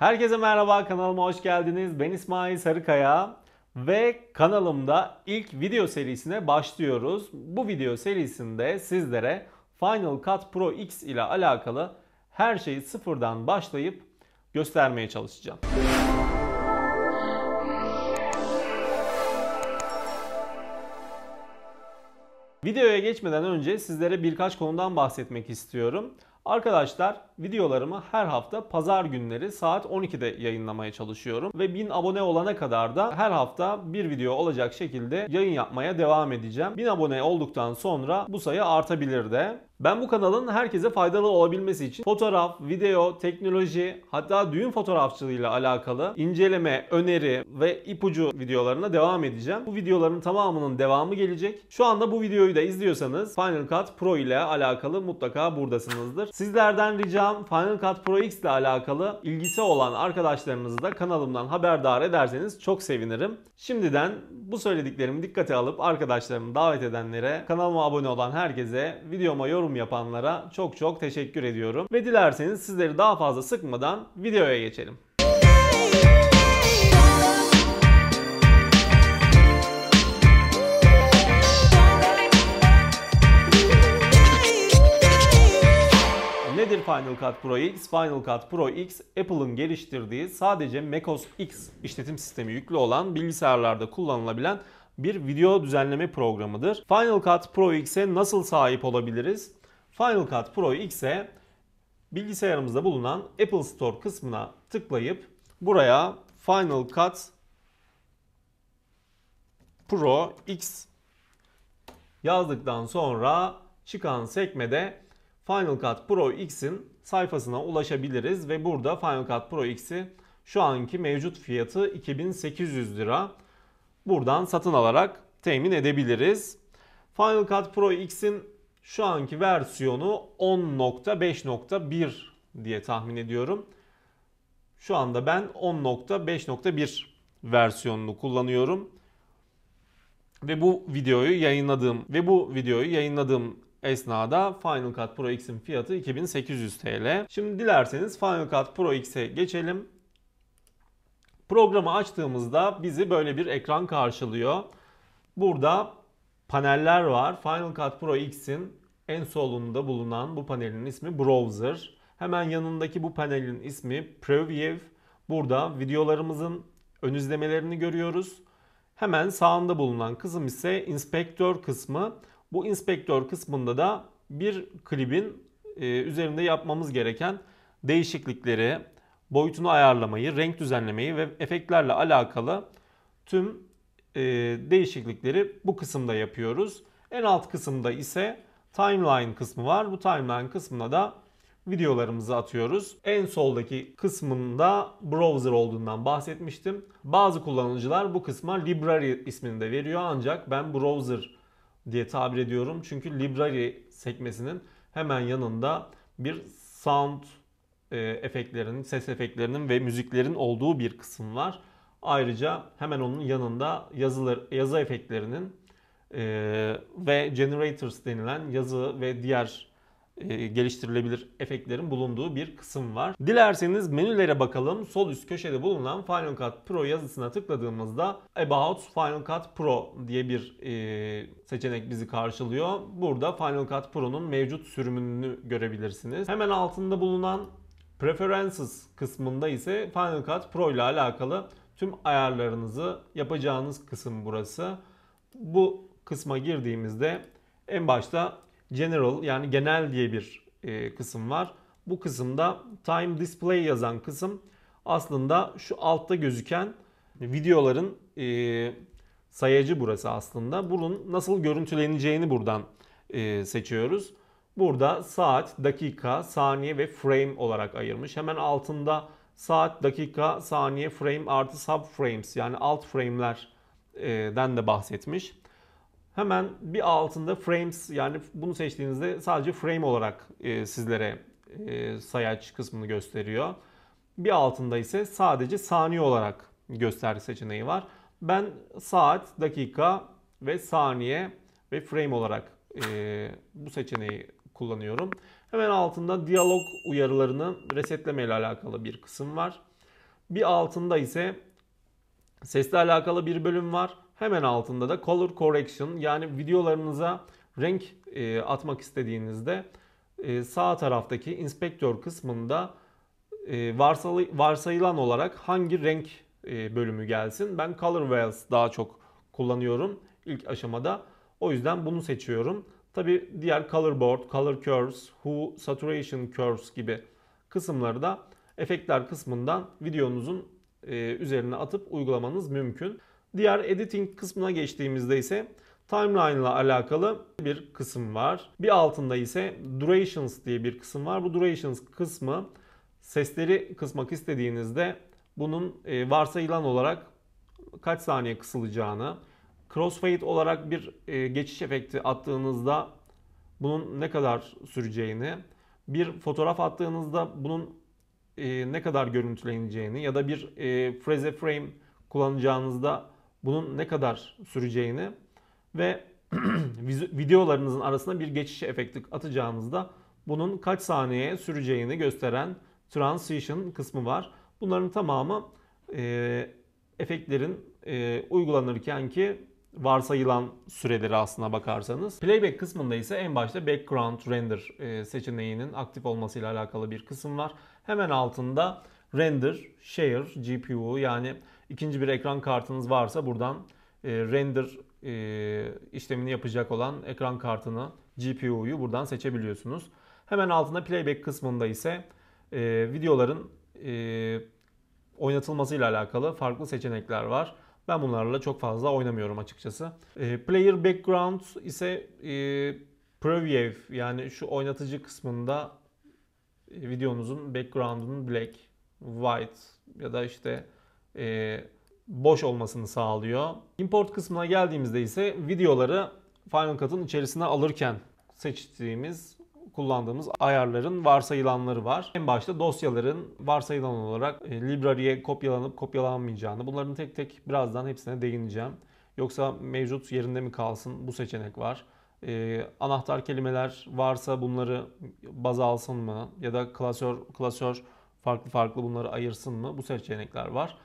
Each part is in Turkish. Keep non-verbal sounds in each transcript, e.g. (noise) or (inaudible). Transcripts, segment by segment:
Herkese merhaba kanalıma hoş geldiniz. Ben İsmail Sarıkaya ve kanalımda ilk video serisine başlıyoruz. Bu video serisinde sizlere Final Cut Pro X ile alakalı her şeyi sıfırdan başlayıp göstermeye çalışacağım. Videoya geçmeden önce sizlere birkaç konudan bahsetmek istiyorum. Arkadaşlar videolarımı her hafta pazar günleri saat 12'de yayınlamaya çalışıyorum. Ve 1000 abone olana kadar da her hafta bir video olacak şekilde yayın yapmaya devam edeceğim. 1000 abone olduktan sonra bu sayı artabilir de. Ben bu kanalın herkese faydalı olabilmesi için fotoğraf, video, teknoloji hatta düğün fotoğrafçılığıyla alakalı inceleme, öneri ve ipucu videolarına devam edeceğim. Bu videoların tamamının devamı gelecek. Şu anda bu videoyu da izliyorsanız Final Cut Pro ile alakalı mutlaka buradasınızdır. Sizlerden ricam Program Final Cut Pro X ile alakalı ilgisi olan arkadaşlarınızı da kanalımdan haberdar ederseniz çok sevinirim. Şimdiden bu söylediklerimi dikkate alıp arkadaşlarımı davet edenlere, kanalıma abone olan herkese, videoma yorum yapanlara çok çok teşekkür ediyorum. Ve dilerseniz sizleri daha fazla sıkmadan videoya geçelim. Hayır Final Cut Pro X, Final Cut Pro X Apple'ın geliştirdiği sadece macOS X işletim sistemi yüklü olan bilgisayarlarda kullanılabilen bir video düzenleme programıdır. Final Cut Pro X'e nasıl sahip olabiliriz? Final Cut Pro X'e bilgisayarımızda bulunan Apple Store kısmına tıklayıp buraya Final Cut Pro X yazdıktan sonra çıkan sekmede Final Cut Pro X'in sayfasına ulaşabiliriz ve burada Final Cut Pro X'i şu anki mevcut fiyatı 2800 lira. Buradan satın alarak temin edebiliriz. Final Cut Pro X'in şu anki versiyonu 10.5.1 diye tahmin ediyorum. Şu anda ben 10.5.1 versiyonunu kullanıyorum. Ve bu videoyu yayınladığım ve bu videoyu yayınladığım esnada Final Cut Pro X'in fiyatı 2800 TL. Şimdi dilerseniz Final Cut Pro X'e geçelim. Programı açtığımızda bizi böyle bir ekran karşılıyor. Burada paneller var. Final Cut Pro X'in en solunda bulunan bu panelin ismi Browser. Hemen yanındaki bu panelin ismi Preview. Burada videolarımızın ön izlemelerini görüyoruz. Hemen sağında bulunan kısım ise inspektör kısmı. Bu inspektör kısmında da bir klibin e, üzerinde yapmamız gereken değişiklikleri, boyutunu ayarlamayı, renk düzenlemeyi ve efektlerle alakalı tüm e, değişiklikleri bu kısımda yapıyoruz. En alt kısımda ise timeline kısmı var. Bu timeline kısmına da videolarımızı atıyoruz. En soldaki kısmında browser olduğundan bahsetmiştim. Bazı kullanıcılar bu kısma library ismini de veriyor ancak ben browser diye tabir ediyorum. Çünkü library sekmesinin hemen yanında bir sound e, efektlerinin, ses efektlerinin ve müziklerin olduğu bir kısım var. Ayrıca hemen onun yanında yazılar, yazı efektlerinin e, ve generators denilen yazı ve diğer e, geliştirilebilir efektlerin bulunduğu bir kısım var. Dilerseniz menülere bakalım. Sol üst köşede bulunan Final Cut Pro yazısına tıkladığımızda About Final Cut Pro diye bir e, seçenek bizi karşılıyor. Burada Final Cut Pro'nun mevcut sürümünü görebilirsiniz. Hemen altında bulunan Preferences kısmında ise Final Cut Pro ile alakalı tüm ayarlarınızı yapacağınız kısım burası. Bu kısma girdiğimizde en başta General yani genel diye bir e, kısım var. Bu kısımda Time Display yazan kısım aslında şu altta gözüken videoların e, sayacı burası aslında. Bunun nasıl görüntüleneceğini buradan e, seçiyoruz. Burada saat, dakika, saniye ve frame olarak ayırmış. Hemen altında saat, dakika, saniye, frame artı subframes yani alt frame'lerden de bahsetmiş. Hemen bir altında frames yani bunu seçtiğinizde sadece frame olarak e, sizlere e, sayaç kısmını gösteriyor. Bir altında ise sadece saniye olarak gösterge seçeneği var. Ben saat, dakika ve saniye ve frame olarak e, bu seçeneği kullanıyorum. Hemen altında diyalog uyarılarını resetleme ile alakalı bir kısım var. Bir altında ise sesle alakalı bir bölüm var. Hemen altında da color correction yani videolarınıza renk e, atmak istediğinizde e, sağ taraftaki inspektör kısmında e, varsay varsayılan olarak hangi renk e, bölümü gelsin. Ben color wheels daha çok kullanıyorum ilk aşamada. O yüzden bunu seçiyorum. Tabi diğer color board, color curves, hue, saturation curves gibi kısımları da efektler kısmından videonuzun e, üzerine atıp uygulamanız mümkün. Diğer editing kısmına geçtiğimizde ise Timeline ile alakalı bir kısım var. Bir altında ise Durations diye bir kısım var. Bu Durations kısmı sesleri kısmak istediğinizde bunun e, varsayılan olarak kaç saniye kısılacağını, crossfade olarak bir e, geçiş efekti attığınızda bunun ne kadar süreceğini, bir fotoğraf attığınızda bunun e, ne kadar görüntüleneceğini ya da bir freze frame kullanacağınızda bunun ne kadar süreceğini ve (clears throat) videolarınızın arasına bir geçiş efekti atacağınızda bunun kaç saniyeye süreceğini gösteren transition kısmı var. Bunların tamamı e, efektlerin e, uygulanırken ki varsayılan süreleri aslına bakarsanız. Playback kısmında ise en başta background render e, seçeneğinin aktif olmasıyla alakalı bir kısım var. Hemen altında Render, Share, GPU yani ikinci bir ekran kartınız varsa buradan e, render e, işlemini yapacak olan ekran kartını, GPU'yu buradan seçebiliyorsunuz. Hemen altında playback kısmında ise e, videoların e, oynatılmasıyla alakalı farklı seçenekler var. Ben bunlarla çok fazla oynamıyorum açıkçası. E, player background ise e, preview yani şu oynatıcı kısmında e, videonuzun background'unun black white ya da işte e, boş olmasını sağlıyor. Import kısmına geldiğimizde ise videoları Final Cut'ın içerisine alırken seçtiğimiz kullandığımız ayarların varsayılanları var. En başta dosyaların varsayılan olarak e, library'e kopyalanıp kopyalanmayacağını bunların tek tek birazdan hepsine değineceğim. Yoksa mevcut yerinde mi kalsın bu seçenek var. E, anahtar kelimeler varsa bunları baza alsın mı ya da klasör klasör farklı farklı bunları ayırsın mı? Bu seçenekler var.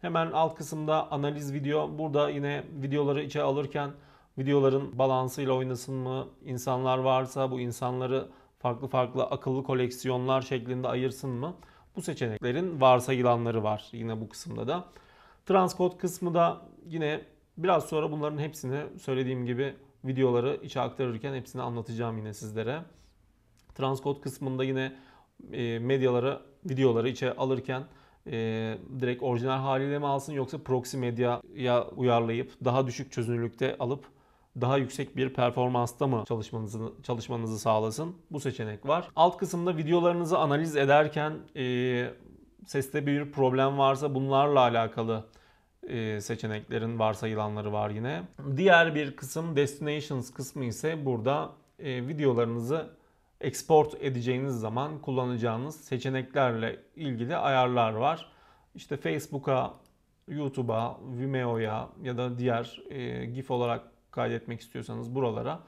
Hemen alt kısımda analiz video. Burada yine videoları içe alırken videoların balansıyla oynasın mı? İnsanlar varsa bu insanları farklı farklı akıllı koleksiyonlar şeklinde ayırsın mı? Bu seçeneklerin varsayılanları var yine bu kısımda da. Transkod kısmı da yine biraz sonra bunların hepsini söylediğim gibi videoları içe aktarırken hepsini anlatacağım yine sizlere. Transkod kısmında yine e, medyalara, videoları içe alırken e, direkt orijinal haliyle mi alsın yoksa proxy medyaya uyarlayıp daha düşük çözünürlükte alıp daha yüksek bir performansta mı çalışmanızı çalışmanızı sağlasın? Bu seçenek var. Alt kısımda videolarınızı analiz ederken e, seste bir problem varsa bunlarla alakalı e, seçeneklerin varsayılanları var yine. Diğer bir kısım Destinations kısmı ise burada e, videolarınızı export edeceğiniz zaman kullanacağınız seçeneklerle ilgili ayarlar var. İşte Facebook'a, YouTube'a, Vimeo'ya ya da diğer e, GIF olarak kaydetmek istiyorsanız buralara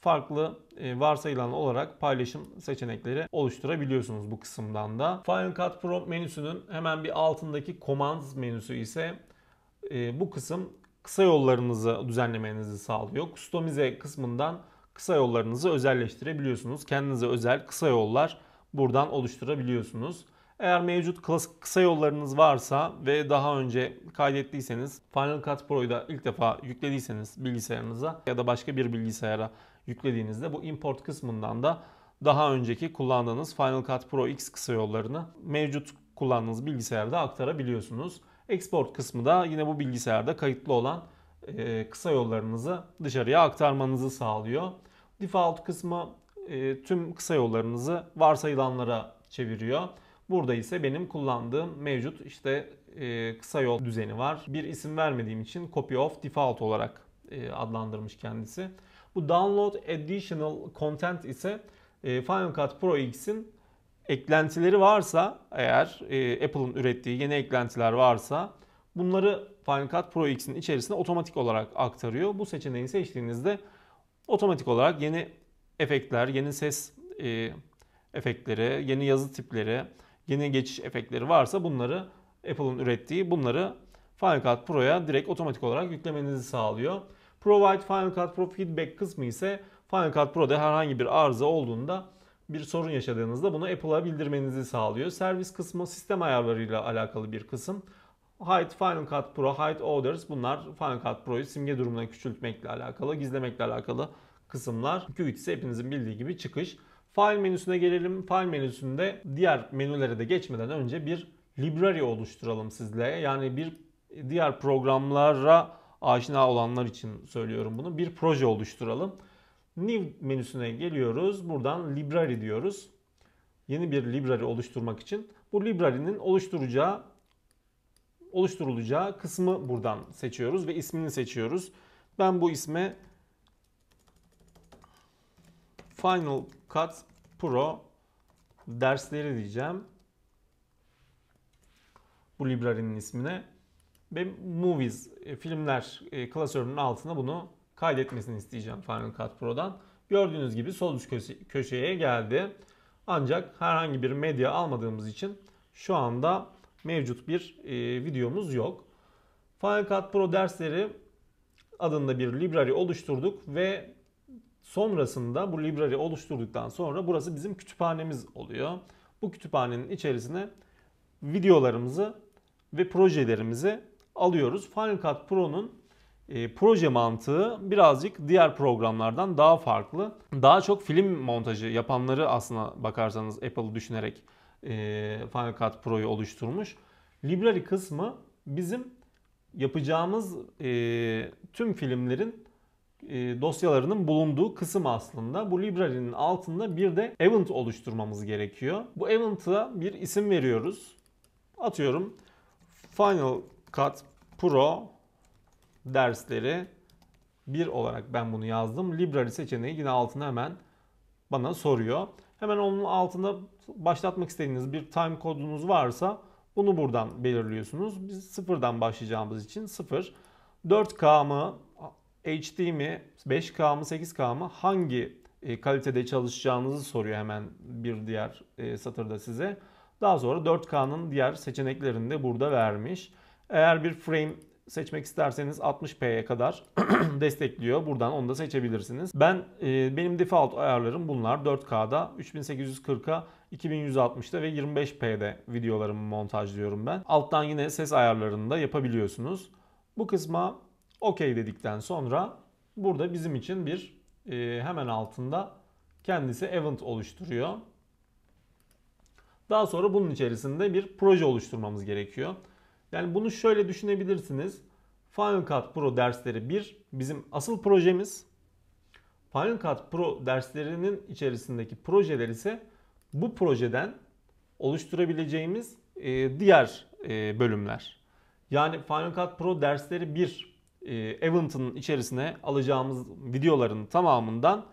farklı e, varsayılan olarak paylaşım seçenekleri oluşturabiliyorsunuz bu kısımdan da. Final Cut Pro menüsünün hemen bir altındaki Commands menüsü ise e, bu kısım kısa yollarınızı düzenlemenizi sağlıyor. Customize kısmından kısa yollarınızı özelleştirebiliyorsunuz. Kendinize özel kısa yollar buradan oluşturabiliyorsunuz. Eğer mevcut klasik kısa yollarınız varsa ve daha önce kaydettiyseniz Final Cut Pro'yu da ilk defa yüklediyseniz bilgisayarınıza ya da başka bir bilgisayara yüklediğinizde bu import kısmından da daha önceki kullandığınız Final Cut Pro X kısa yollarını mevcut kullandığınız bilgisayarda aktarabiliyorsunuz. Export kısmı da yine bu bilgisayarda kayıtlı olan kısa yollarınızı dışarıya aktarmanızı sağlıyor. Default kısmı e, tüm kısa yollarınızı varsayılanlara çeviriyor. Burada ise benim kullandığım mevcut işte e, kısa yol düzeni var. Bir isim vermediğim için copy of default olarak e, adlandırmış kendisi. Bu download additional content ise Final Cut Pro X'in eklentileri varsa eğer e, Apple'ın ürettiği yeni eklentiler varsa bunları Final Cut Pro X'in içerisine otomatik olarak aktarıyor. Bu seçeneği seçtiğinizde otomatik olarak yeni efektler, yeni ses e, efektleri, yeni yazı tipleri, yeni geçiş efektleri varsa bunları Apple'ın ürettiği bunları Final Cut Pro'ya direkt otomatik olarak yüklemenizi sağlıyor. Provide Final Cut Pro Feedback kısmı ise Final Cut Pro'da herhangi bir arıza olduğunda bir sorun yaşadığınızda bunu Apple'a bildirmenizi sağlıyor. Servis kısmı sistem ayarlarıyla alakalı bir kısım. Hide Final Cut Pro, Hide Orders bunlar Final Cut Pro'yu simge durumuna küçültmekle alakalı, gizlemekle alakalı kısımlar. Q3 ise hepinizin bildiği gibi çıkış. File menüsüne gelelim. File menüsünde diğer menülere de geçmeden önce bir library oluşturalım sizle. Yani bir diğer programlara aşina olanlar için söylüyorum bunu. Bir proje oluşturalım. New menüsüne geliyoruz. Buradan library diyoruz. Yeni bir library oluşturmak için. Bu library'nin oluşturacağı oluşturulacağı kısmı buradan seçiyoruz ve ismini seçiyoruz. Ben bu isme Final Cut Pro dersleri diyeceğim. Bu librarinin ismine. Ve Movies, e, filmler e, klasörünün altına bunu kaydetmesini isteyeceğim Final Cut Pro'dan. Gördüğünüz gibi sol üst köşeye geldi. Ancak herhangi bir medya almadığımız için şu anda mevcut bir e, videomuz yok. Final Cut Pro dersleri adında bir library oluşturduk ve sonrasında bu library oluşturduktan sonra burası bizim kütüphanemiz oluyor. Bu kütüphanenin içerisine videolarımızı ve projelerimizi alıyoruz. Final Cut Pro'nun e, proje mantığı birazcık diğer programlardan daha farklı. Daha çok film montajı yapanları aslına bakarsanız Apple'ı düşünerek e, Final Cut Pro'yu oluşturmuş. Library kısmı bizim yapacağımız e, tüm filmlerin e, dosyalarının bulunduğu kısım aslında. Bu library'nin altında bir de event oluşturmamız gerekiyor. Bu event'a bir isim veriyoruz. Atıyorum Final Cut Pro dersleri 1 olarak ben bunu yazdım. Library seçeneği yine altına hemen bana soruyor. Hemen onun altında başlatmak istediğiniz bir time kodunuz varsa bunu buradan belirliyorsunuz. Biz sıfırdan başlayacağımız için sıfır. 4K mı, HD mi, 5K mı, 8K mı hangi e, kalitede çalışacağınızı soruyor hemen bir diğer e, satırda size. Daha sonra 4K'nın diğer seçeneklerini de burada vermiş. Eğer bir frame seçmek isterseniz 60p'ye kadar (clears throat) destekliyor. Buradan onu da seçebilirsiniz. Ben e, benim default ayarlarım bunlar. 4K'da 3840'a 2160'da ve 25p'de videolarımı montajlıyorum ben. Alttan yine ses ayarlarını da yapabiliyorsunuz. Bu kısma okey dedikten sonra burada bizim için bir e, hemen altında kendisi event oluşturuyor. Daha sonra bunun içerisinde bir proje oluşturmamız gerekiyor. Yani bunu şöyle düşünebilirsiniz. Final Cut Pro dersleri 1 bizim asıl projemiz. Final Cut Pro derslerinin içerisindeki projeler ise bu projeden oluşturabileceğimiz e, diğer e, bölümler. Yani Final Cut Pro dersleri bir e, Event'ın içerisine alacağımız videoların tamamından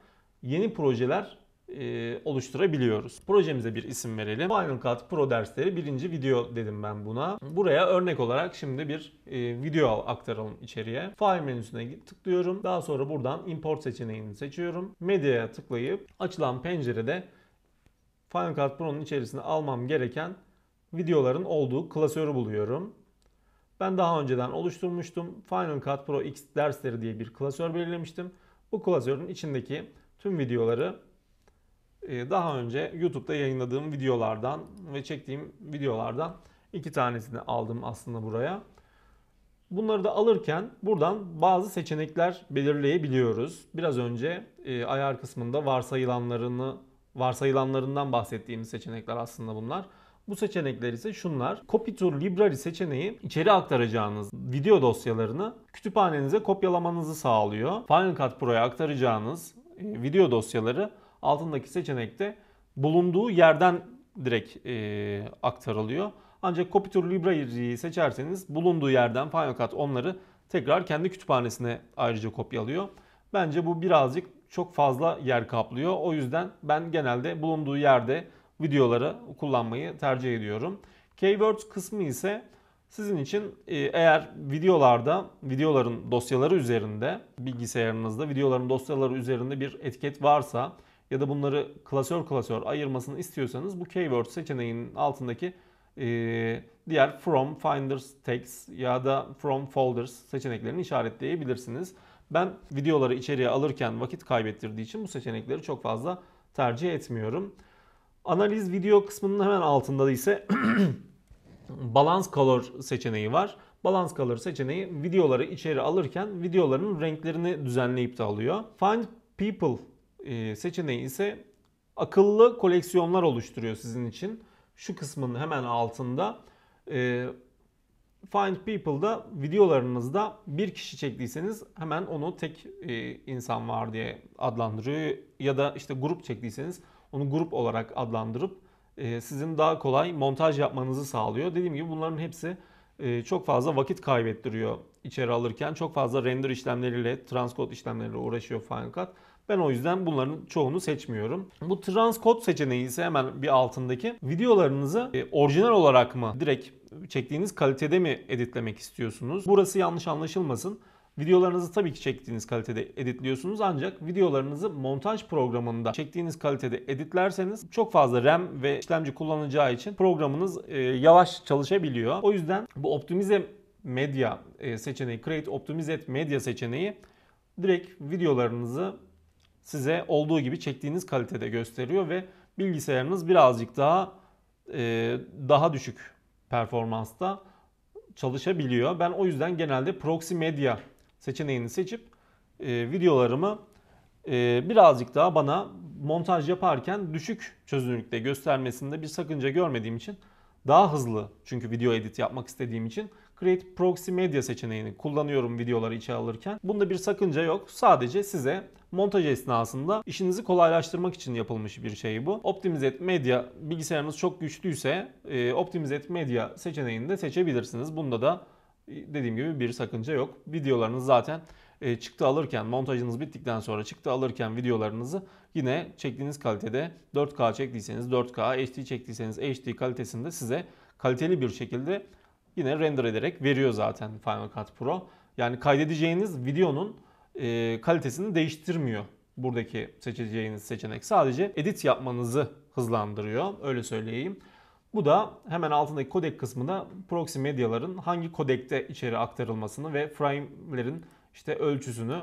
yeni projeler e, oluşturabiliyoruz. Projemize bir isim verelim. Final Cut Pro dersleri birinci video dedim ben buna. Buraya örnek olarak şimdi bir e, video aktaralım içeriye. File menüsüne tıklıyorum. Daha sonra buradan import seçeneğini seçiyorum. Medya'ya tıklayıp açılan pencerede Final Cut Pro'nun içerisine almam gereken videoların olduğu klasörü buluyorum. Ben daha önceden oluşturmuştum. Final Cut Pro X dersleri diye bir klasör belirlemiştim. Bu klasörün içindeki tüm videoları e, daha önce YouTube'da yayınladığım videolardan ve çektiğim videolardan iki tanesini aldım aslında buraya. Bunları da alırken buradan bazı seçenekler belirleyebiliyoruz. Biraz önce e, ayar kısmında varsayılanlarını varsayılanlarından bahsettiğimiz seçenekler aslında bunlar. Bu seçenekler ise şunlar. Copy to Library seçeneği içeri aktaracağınız video dosyalarını kütüphanenize kopyalamanızı sağlıyor. Final Cut Pro'ya aktaracağınız e, video dosyaları altındaki seçenekte bulunduğu yerden direkt e, aktarılıyor. Ancak Copy to Library'yi seçerseniz bulunduğu yerden Final Cut onları tekrar kendi kütüphanesine ayrıca kopyalıyor. Bence bu birazcık çok fazla yer kaplıyor. O yüzden ben genelde bulunduğu yerde videoları kullanmayı tercih ediyorum. Keywords kısmı ise sizin için e, eğer videolarda, videoların dosyaları üzerinde, bilgisayarınızda videoların dosyaları üzerinde bir etiket varsa ya da bunları klasör klasör ayırmasını istiyorsanız bu keyword seçeneğinin altındaki e, diğer from, finders, Text ya da from folders seçeneklerini işaretleyebilirsiniz. Ben videoları içeriye alırken vakit kaybettirdiği için bu seçenekleri çok fazla tercih etmiyorum. Analiz video kısmının hemen altında ise (clears throat) Balance Color seçeneği var. Balance Color seçeneği videoları içeri alırken videoların renklerini düzenleyip de alıyor. Find People e, seçeneği ise akıllı koleksiyonlar oluşturuyor sizin için. Şu kısmın hemen altında e, Find People'da videolarınızda bir kişi çektiyseniz hemen onu tek e, insan var diye adlandırıyor. Ya da işte grup çektiyseniz onu grup olarak adlandırıp e, sizin daha kolay montaj yapmanızı sağlıyor. Dediğim gibi bunların hepsi e, çok fazla vakit kaybettiriyor içeri alırken. Çok fazla render işlemleriyle, transcode işlemleriyle uğraşıyor Final Cut. Ben o yüzden bunların çoğunu seçmiyorum. Bu transkod seçeneği ise hemen bir altındaki videolarınızı e, orijinal olarak mı direkt çektiğiniz kalitede mi editlemek istiyorsunuz? Burası yanlış anlaşılmasın. Videolarınızı tabii ki çektiğiniz kalitede editliyorsunuz ancak videolarınızı montaj programında çektiğiniz kalitede editlerseniz çok fazla RAM ve işlemci kullanacağı için programınız e, yavaş çalışabiliyor. O yüzden bu optimize medya e, seçeneği, create optimize media seçeneği direkt videolarınızı size olduğu gibi çektiğiniz kalitede gösteriyor ve bilgisayarınız birazcık daha e, daha düşük performansta çalışabiliyor. Ben o yüzden genelde proxy media seçeneğini seçip e, videolarımı e, birazcık daha bana montaj yaparken düşük çözünürlükte göstermesinde bir sakınca görmediğim için daha hızlı çünkü video edit yapmak istediğim için Create Proxy Media seçeneğini kullanıyorum videoları içe alırken. Bunda bir sakınca yok. Sadece size montaj esnasında işinizi kolaylaştırmak için yapılmış bir şey bu. Optimize Media bilgisayarınız çok güçlüyse e, Optimize Media seçeneğini de seçebilirsiniz. Bunda da e, dediğim gibi bir sakınca yok. Videolarınız zaten e, çıktı alırken montajınız bittikten sonra çıktı alırken videolarınızı yine çektiğiniz kalitede 4K çektiyseniz 4K, HD çektiyseniz HD kalitesinde size kaliteli bir şekilde yine render ederek veriyor zaten Final Cut Pro. Yani kaydedeceğiniz videonun e, kalitesini değiştirmiyor buradaki seçeceğiniz seçenek. Sadece edit yapmanızı hızlandırıyor öyle söyleyeyim. Bu da hemen altındaki kodek kısmında proxy medyaların hangi kodekte içeri aktarılmasını ve frame'lerin işte ölçüsünü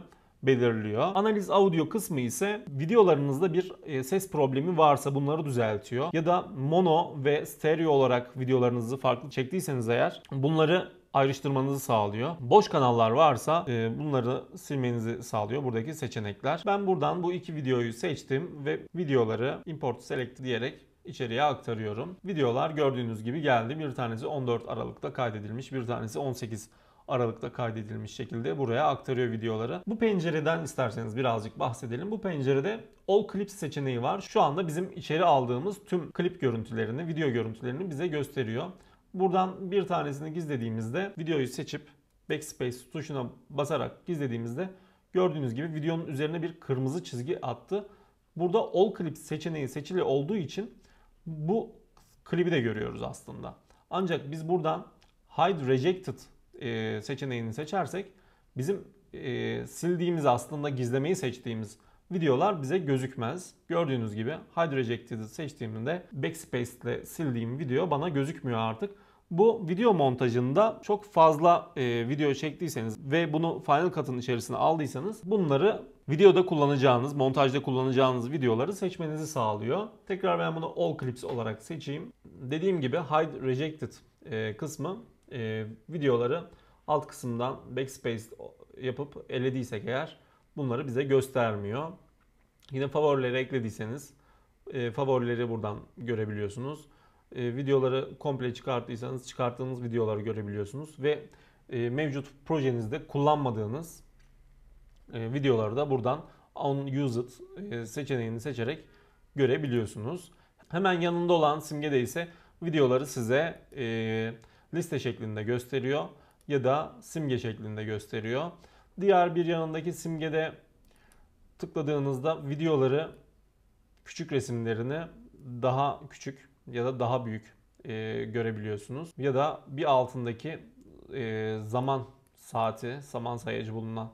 belirliyor. Analiz audio kısmı ise videolarınızda bir e, ses problemi varsa bunları düzeltiyor. Ya da mono ve stereo olarak videolarınızı farklı çektiyseniz eğer bunları ayrıştırmanızı sağlıyor. Boş kanallar varsa e, bunları silmenizi sağlıyor buradaki seçenekler. Ben buradan bu iki videoyu seçtim ve videoları import select diyerek içeriye aktarıyorum. Videolar gördüğünüz gibi geldi. Bir tanesi 14 Aralık'ta kaydedilmiş, bir tanesi 18 Aralık'ta kaydedilmiş şekilde buraya aktarıyor videoları. Bu pencereden isterseniz birazcık bahsedelim. Bu pencerede All Clips seçeneği var. Şu anda bizim içeri aldığımız tüm klip görüntülerini, video görüntülerini bize gösteriyor. Buradan bir tanesini gizlediğimizde videoyu seçip backspace tuşuna basarak gizlediğimizde gördüğünüz gibi videonun üzerine bir kırmızı çizgi attı. Burada All Clips seçeneği seçili olduğu için bu klibi de görüyoruz aslında. Ancak biz buradan Hide Rejected e, seçeneğini seçersek bizim e, sildiğimiz aslında gizlemeyi seçtiğimiz videolar bize gözükmez. Gördüğünüz gibi Hide rejected'i seçtiğimde Backspace ile sildiğim video bana gözükmüyor artık. Bu video montajında çok fazla e, video çektiyseniz ve bunu Final Cut'ın içerisine aldıysanız bunları videoda kullanacağınız, montajda kullanacağınız videoları seçmenizi sağlıyor. Tekrar ben bunu All Clips olarak seçeyim. Dediğim gibi Hide Rejected e, kısmı e, videoları alt kısımdan backspace yapıp elediysek eğer bunları bize göstermiyor. Yine favorileri eklediyseniz e, favorileri buradan görebiliyorsunuz. E, videoları komple çıkarttıysanız çıkarttığınız videoları görebiliyorsunuz ve e, mevcut projenizde kullanmadığınız e, videoları da buradan unused e, seçeneğini seçerek görebiliyorsunuz. Hemen yanında olan simgede ise videoları size eee liste şeklinde gösteriyor ya da simge şeklinde gösteriyor. Diğer bir yanındaki simgede tıkladığınızda videoları küçük resimlerini daha küçük ya da daha büyük e, görebiliyorsunuz. Ya da bir altındaki e, zaman saati, zaman sayacı bulunan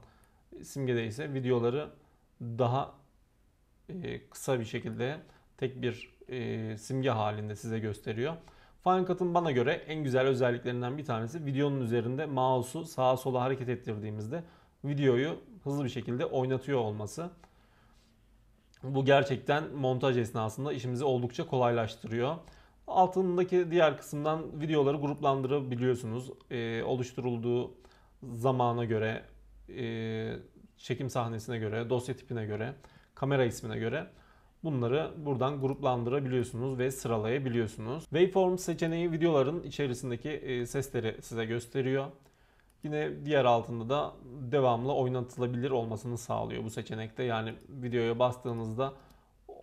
simgede ise videoları daha e, kısa bir şekilde tek bir e, simge halinde size gösteriyor. Finecut'ın bana göre en güzel özelliklerinden bir tanesi videonun üzerinde mouse'u sağa sola hareket ettirdiğimizde videoyu hızlı bir şekilde oynatıyor olması. Bu gerçekten montaj esnasında işimizi oldukça kolaylaştırıyor. Altındaki diğer kısımdan videoları gruplandırabiliyorsunuz. E, oluşturulduğu zamana göre, e, çekim sahnesine göre, dosya tipine göre, kamera ismine göre. Bunları buradan gruplandırabiliyorsunuz ve sıralayabiliyorsunuz. Waveform seçeneği videoların içerisindeki e, sesleri size gösteriyor. Yine diğer altında da devamlı oynatılabilir olmasını sağlıyor bu seçenekte. Yani videoya bastığınızda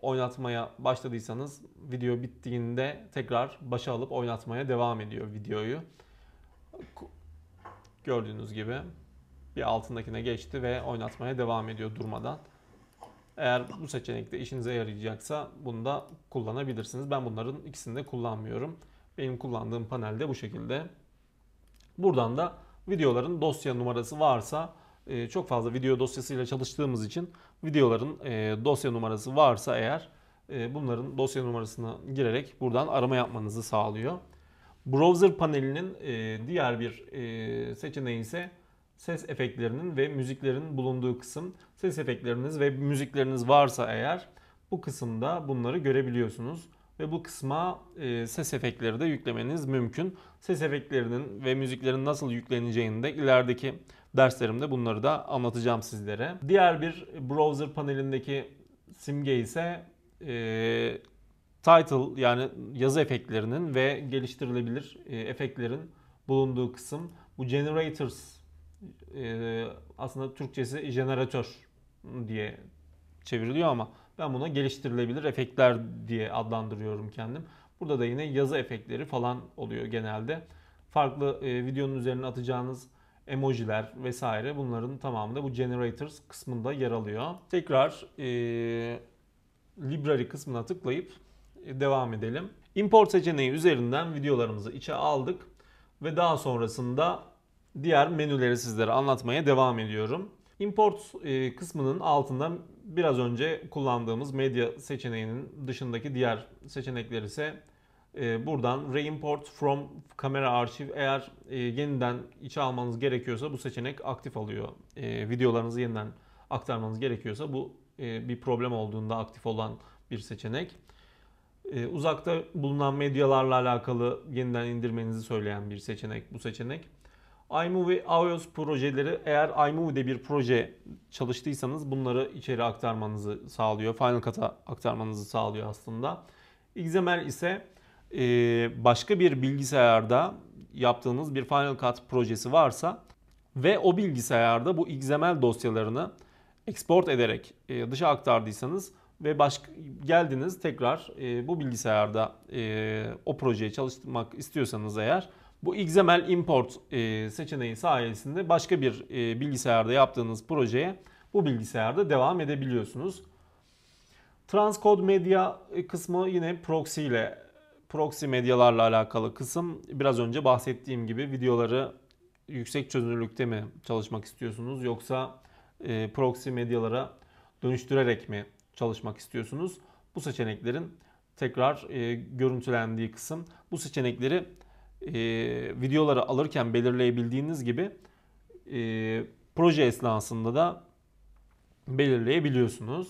oynatmaya başladıysanız video bittiğinde tekrar başa alıp oynatmaya devam ediyor videoyu. Gördüğünüz gibi bir altındakine geçti ve oynatmaya devam ediyor durmadan. Eğer bu seçenekte işinize yarayacaksa bunu da kullanabilirsiniz. Ben bunların ikisini de kullanmıyorum. Benim kullandığım panel de bu şekilde. Buradan da videoların dosya numarası varsa e, çok fazla video dosyasıyla çalıştığımız için videoların e, dosya numarası varsa eğer e, bunların dosya numarasını girerek buradan arama yapmanızı sağlıyor. Browser panelinin diğer bir seçeneği ise ses efektlerinin ve müziklerin bulunduğu kısım. Ses efektleriniz ve müzikleriniz varsa eğer bu kısımda bunları görebiliyorsunuz ve bu kısma e, ses efektleri de yüklemeniz mümkün. Ses efektlerinin ve müziklerin nasıl yükleneceğini de ilerideki derslerimde bunları da anlatacağım sizlere. Diğer bir browser panelindeki simge ise e, title yani yazı efektlerinin ve geliştirilebilir e, efektlerin bulunduğu kısım. Bu generators ee, aslında Türkçesi jeneratör diye çevriliyor ama ben buna geliştirilebilir efektler diye adlandırıyorum kendim. Burada da yine yazı efektleri falan oluyor genelde. Farklı e, videonun üzerine atacağınız emojiler vesaire bunların tamamı da bu generators kısmında yer alıyor. Tekrar e, library kısmına tıklayıp e, devam edelim. Import seçeneği üzerinden videolarımızı içe aldık ve daha sonrasında diğer menüleri sizlere anlatmaya devam ediyorum. Import e, kısmının altında biraz önce kullandığımız medya seçeneğinin dışındaki diğer seçenekler ise e, buradan Reimport from Camera Archive eğer e, yeniden içe almanız gerekiyorsa bu seçenek aktif alıyor. Videolarınızı yeniden aktarmanız gerekiyorsa bu bir problem olduğunda aktif olan bir seçenek. Uzakta bulunan medyalarla alakalı yeniden indirmenizi söyleyen bir seçenek bu seçenek iMovie iOS projeleri eğer iMovie'de bir proje çalıştıysanız bunları içeri aktarmanızı sağlıyor. Final Cut'a aktarmanızı sağlıyor aslında. XML ise e, başka bir bilgisayarda yaptığınız bir Final Cut projesi varsa ve o bilgisayarda bu XML dosyalarını export ederek e, dışa aktardıysanız ve başka geldiniz tekrar e, bu bilgisayarda o projeyi çalıştırmak istiyorsanız eğer bu XML import e, seçeneği sayesinde başka bir e, bilgisayarda yaptığınız projeye bu bilgisayarda devam edebiliyorsunuz. Transcode medya e, kısmı yine proxy ile proxy medyalarla alakalı kısım. Biraz önce bahsettiğim gibi videoları yüksek çözünürlükte mi çalışmak istiyorsunuz yoksa proxy medyalara dönüştürerek mi çalışmak istiyorsunuz? Bu seçeneklerin tekrar görüntülendiği kısım. Bu seçenekleri e, videoları alırken belirleyebildiğiniz gibi e, proje esnasında da belirleyebiliyorsunuz.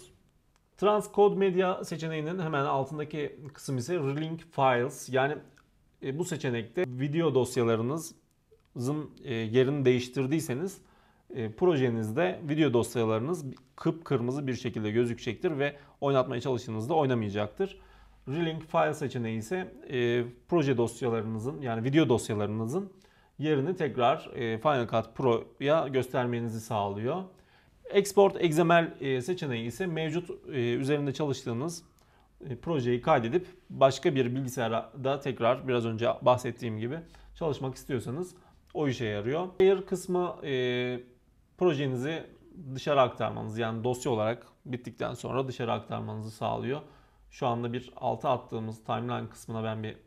Transcode Media seçeneğinin hemen altındaki kısım ise Relink Files. Yani e, bu seçenekte video dosyalarınızın e, yerini değiştirdiyseniz e, projenizde video dosyalarınız kıpkırmızı bir şekilde gözükecektir ve oynatmaya çalıştığınızda oynamayacaktır. Relink File seçeneği ise e, proje dosyalarınızın yani video dosyalarınızın yerini tekrar e, Final Cut Pro'ya göstermenizi sağlıyor. Export XML e, seçeneği ise mevcut e, üzerinde çalıştığınız e, projeyi kaydedip başka bir bilgisayarda tekrar biraz önce bahsettiğim gibi çalışmak istiyorsanız o işe yarıyor. Layer kısmı e, projenizi dışarı aktarmanız yani dosya olarak bittikten sonra dışarı aktarmanızı sağlıyor. Şu anda bir alta attığımız timeline kısmına ben bir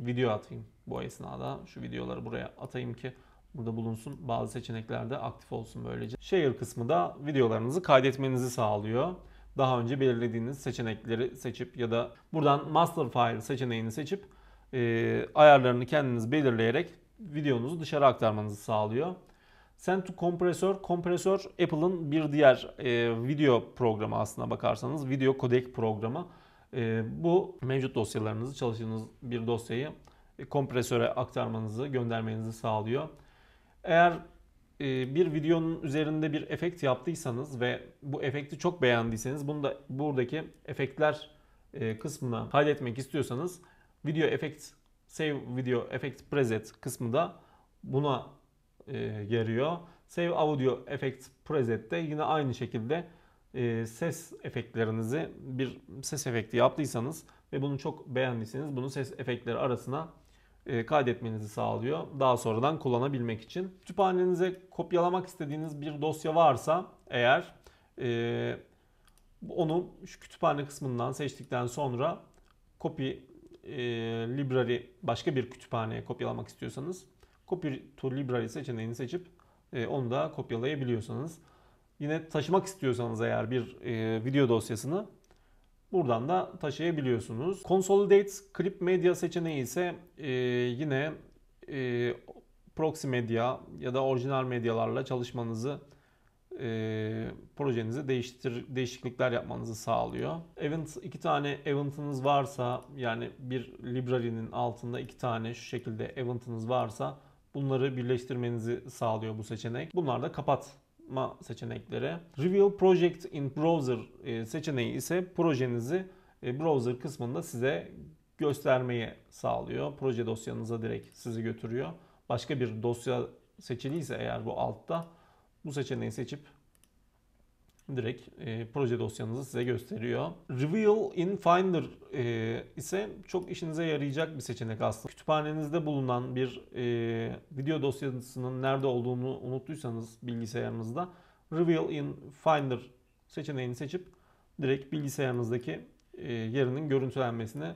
video atayım bu esnada. Şu videoları buraya atayım ki burada bulunsun. Bazı seçenekler de aktif olsun böylece. Share kısmı da videolarınızı kaydetmenizi sağlıyor. Daha önce belirlediğiniz seçenekleri seçip ya da buradan master file seçeneğini seçip e, ayarlarını kendiniz belirleyerek videonuzu dışarı aktarmanızı sağlıyor. Send to Compressor, Compressor Apple'ın bir diğer e, video programı aslına bakarsanız video kodek programı. Ee, bu mevcut dosyalarınızı çalıştığınız bir dosyayı e, kompresöre aktarmanızı, göndermenizi sağlıyor. Eğer e, bir videonun üzerinde bir efekt yaptıysanız ve bu efekti çok beğendiyseniz bunu da buradaki efektler e, kısmına kaydetmek istiyorsanız video efekt save video effect preset kısmı da buna e, yarıyor. Save audio effect preset de yine aynı şekilde e, ses efektlerinizi bir ses efekti yaptıysanız ve bunu çok beğendiyseniz bunu ses efektleri arasına e, kaydetmenizi sağlıyor. Daha sonradan kullanabilmek için. Kütüphanenize kopyalamak istediğiniz bir dosya varsa eğer e, onu şu kütüphane kısmından seçtikten sonra copy library başka bir kütüphaneye kopyalamak istiyorsanız copy to library seçeneğini seçip onu da kopyalayabiliyorsanız Yine taşımak istiyorsanız eğer bir e, video dosyasını buradan da taşıyabiliyorsunuz. Consolidate Clip Media seçeneği ise e, yine e, proxy medya ya da orijinal medyalarla çalışmanızı e, projenizi değiştir, değişiklikler yapmanızı sağlıyor. Event iki tane eventiniz varsa yani bir library'nin altında iki tane şu şekilde eventiniz varsa bunları birleştirmenizi sağlıyor bu seçenek. Bunlar da kapat yapma seçeneklere. Reveal Project in Browser e, seçeneği ise projenizi e, browser kısmında size göstermeyi sağlıyor. Proje dosyanıza direkt sizi götürüyor. Başka bir dosya seçiliyse eğer bu altta bu seçeneği seçip direkt e, proje dosyanızı size gösteriyor. Reveal in Finder e, ise çok işinize yarayacak bir seçenek aslında. Kütüphanenizde bulunan bir e, video dosyasının nerede olduğunu unuttuysanız bilgisayarınızda Reveal in Finder seçeneğini seçip direkt bilgisayarınızdaki e, yerinin görüntülenmesini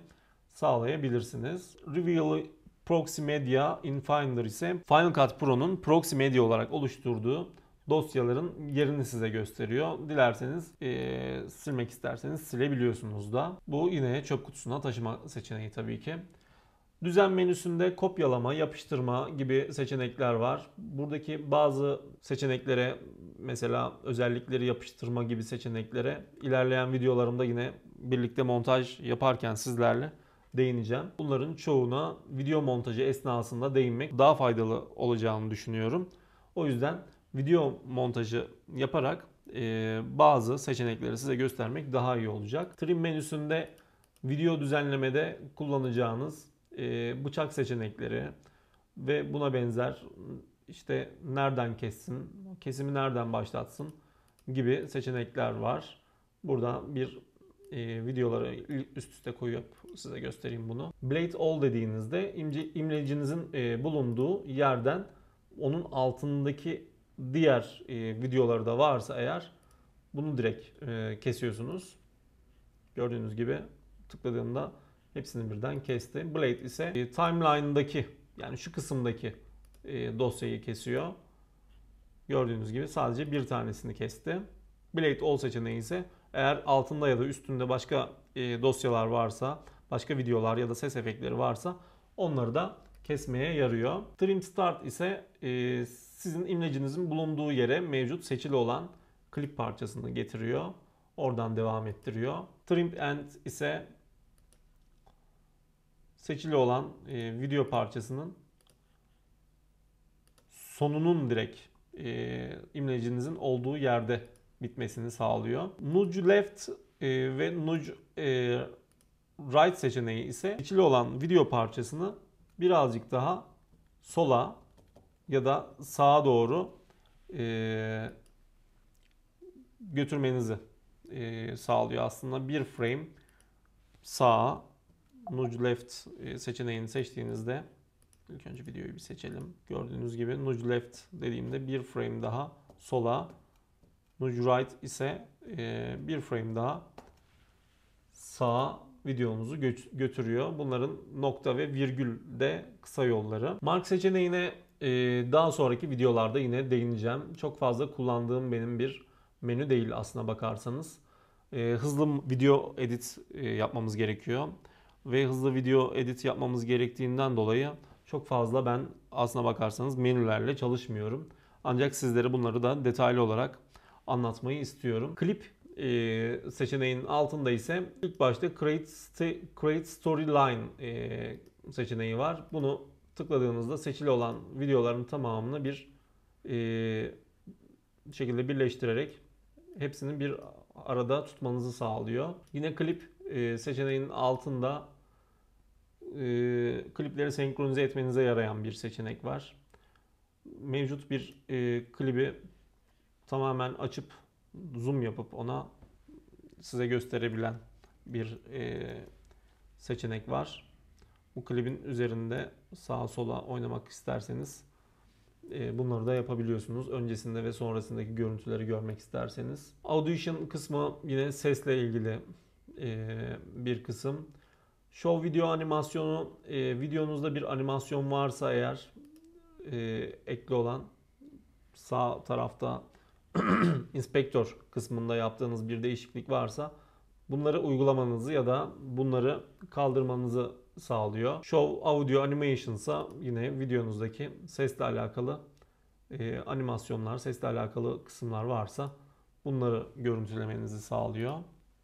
sağlayabilirsiniz. Reveal Proxy Media in Finder ise Final Cut Pro'nun Proxy Media olarak oluşturduğu dosyaların yerini size gösteriyor. Dilerseniz e, silmek isterseniz silebiliyorsunuz da. Bu yine çöp kutusuna taşıma seçeneği tabii ki. Düzen menüsünde kopyalama, yapıştırma gibi seçenekler var. Buradaki bazı seçeneklere mesela özellikleri yapıştırma gibi seçeneklere ilerleyen videolarımda yine birlikte montaj yaparken sizlerle değineceğim. Bunların çoğuna video montajı esnasında değinmek daha faydalı olacağını düşünüyorum. O yüzden video montajı yaparak e, bazı seçenekleri size göstermek daha iyi olacak. Trim menüsünde video düzenlemede kullanacağınız e, bıçak seçenekleri ve buna benzer işte nereden kessin, kesimi nereden başlatsın gibi seçenekler var. Burada bir e, videoları üst üste koyup size göstereyim bunu. Blade All dediğinizde imlecinizin e, bulunduğu yerden onun altındaki diğer e, videoları da varsa eğer bunu direkt e, kesiyorsunuz. Gördüğünüz gibi tıkladığımda hepsini birden kesti. Blade ise e, timeline'daki yani şu kısımdaki e, dosyayı kesiyor. Gördüğünüz gibi sadece bir tanesini kesti. Blade All seçeneği ise eğer altında ya da üstünde başka e, dosyalar varsa, başka videolar ya da ses efektleri varsa onları da kesmeye yarıyor. Trim Start ise e, sizin imlecinizin bulunduğu yere mevcut seçili olan klip parçasını getiriyor. Oradan devam ettiriyor. Trim End ise seçili olan e, video parçasının sonunun direkt e, imlecinizin olduğu yerde bitmesini sağlıyor. Nudge Left e, ve Nudge e, Right seçeneği ise seçili olan video parçasını birazcık daha sola ya da sağa doğru e, götürmenizi e, sağlıyor aslında. Bir frame sağa nudge left e, seçeneğini seçtiğinizde ilk önce videoyu bir seçelim. Gördüğünüz gibi nudge left dediğimde bir frame daha sola nudge right ise e, bir frame daha sağa videomuzu götürüyor. Bunların nokta ve virgül de kısa yolları. Mark seçeneğine ee, daha sonraki videolarda yine değineceğim. Çok fazla kullandığım benim bir menü değil aslına bakarsanız. Ee, hızlı video edit e, yapmamız gerekiyor. Ve hızlı video edit yapmamız gerektiğinden dolayı çok fazla ben aslına bakarsanız menülerle çalışmıyorum. Ancak sizlere bunları da detaylı olarak anlatmayı istiyorum. Klip e, seçeneğinin altında ise ilk başta Create, Create Storyline e, seçeneği var. Bunu tıkladığınızda seçili olan videoların tamamını bir e, şekilde birleştirerek hepsini bir arada tutmanızı sağlıyor. Yine klip e, seçeneğinin altında e, klipleri senkronize etmenize yarayan bir seçenek var. Mevcut bir e, klibi tamamen açıp zoom yapıp ona size gösterebilen bir e, seçenek var bu klibin üzerinde sağa sola oynamak isterseniz e, bunları da yapabiliyorsunuz. Öncesinde ve sonrasındaki görüntüleri görmek isterseniz. Audition kısmı yine sesle ilgili e, bir kısım. Show video animasyonu e, videonuzda bir animasyon varsa eğer ekli olan sağ tarafta (clears throat) inspektör kısmında yaptığınız bir değişiklik varsa bunları uygulamanızı ya da bunları kaldırmanızı sağlıyor. Show Audio Animation ise yine videonuzdaki sesle alakalı e, animasyonlar, sesle alakalı kısımlar varsa bunları görüntülemenizi sağlıyor.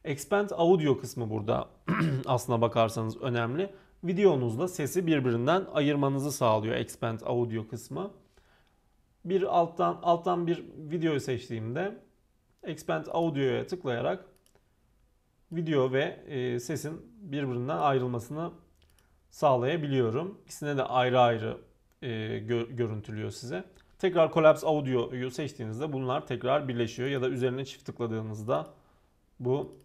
Expand Audio kısmı burada (clears throat) aslına bakarsanız önemli. Videonuzla sesi birbirinden ayırmanızı sağlıyor Expand Audio kısmı. Bir alttan alttan bir videoyu seçtiğimde Expand Audio'ya tıklayarak video ve e, sesin birbirinden ayrılmasını sağlayabiliyorum. İkisine de ayrı ayrı e, gö görüntülüyor size. Tekrar Collapse Audio'yu seçtiğinizde bunlar tekrar birleşiyor ya da üzerine çift tıkladığınızda bu